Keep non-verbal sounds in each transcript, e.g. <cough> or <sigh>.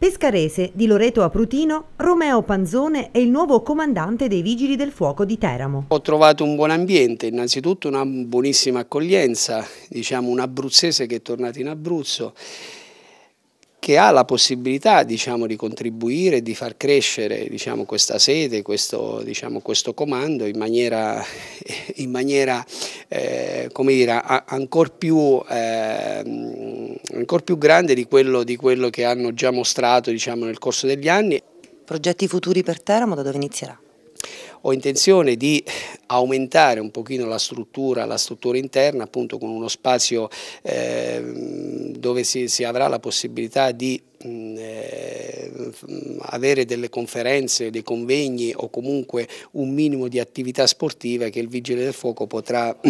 Pescarese di Loreto Aprutino, Romeo Panzone è il nuovo comandante dei Vigili del Fuoco di Teramo. Ho trovato un buon ambiente, innanzitutto una buonissima accoglienza, diciamo un abruzzese che è tornato in Abruzzo, che ha la possibilità diciamo, di contribuire, di far crescere diciamo, questa sede, questo, diciamo, questo, comando in maniera, in maniera eh, ancora più... Eh, ancora più grande di quello, di quello che hanno già mostrato diciamo, nel corso degli anni. Progetti futuri per Teramo da dove inizierà? Ho intenzione di aumentare un pochino la struttura, la struttura interna appunto con uno spazio eh, dove si, si avrà la possibilità di mm, ehm, avere delle conferenze, dei convegni o comunque un minimo di attività sportiva che il Vigile del Fuoco potrà <clears throat>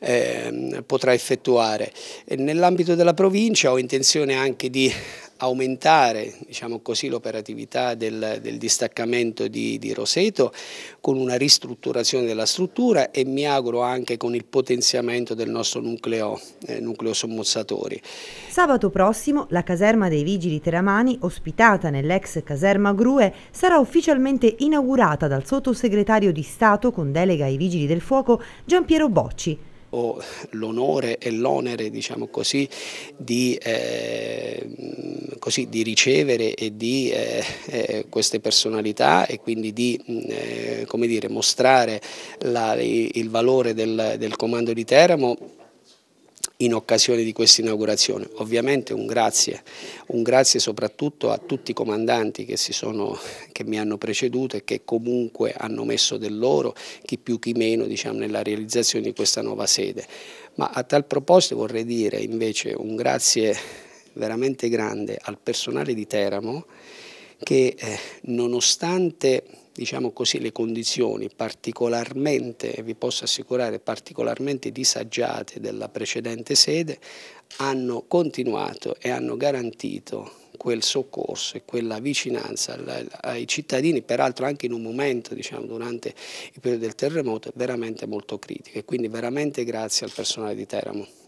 eh, potrà effettuare. Nell'ambito della provincia ho intenzione anche di aumentare diciamo l'operatività del, del, distaccamento di, di, Roseto con una ristrutturazione della struttura e mi auguro anche con il potenziamento del nostro nucleo, eh, nucleo sommozzatori. Sabato prossimo la caserma dei Vigili Teramani, ospitata nell'ex caserma Grue, sarà ufficialmente inaugurata dal sottosegretario di Stato con delega ai Vigili del Fuoco Giampiero Bocci ho l'onore e l'onere diciamo così, di, eh, così, di, ricevere e di eh, eh queste personalità e quindi di mm, eh, dire, mostrare la, il valore del, del comando di Teramo in occasione di questa inaugurazione. Ovviamente un grazie, un grazie soprattutto a tutti i comandanti che, sono, che mi hanno preceduto e che comunque hanno messo del loro, chi più chi meno, diciamo, nella realizzazione di questa nuova sede. Ma a tal proposito vorrei dire invece un grazie veramente grande al personale di Teramo che eh, nonostante diciamo così, le condizioni particolarmente, vi posso assicurare, particolarmente disagiate della precedente sede, hanno continuato e hanno garantito quel soccorso e quella vicinanza ai cittadini, peraltro anche in un momento, diciamo, durante il periodo del terremoto, veramente molto critico e quindi veramente grazie al personale di Teramo.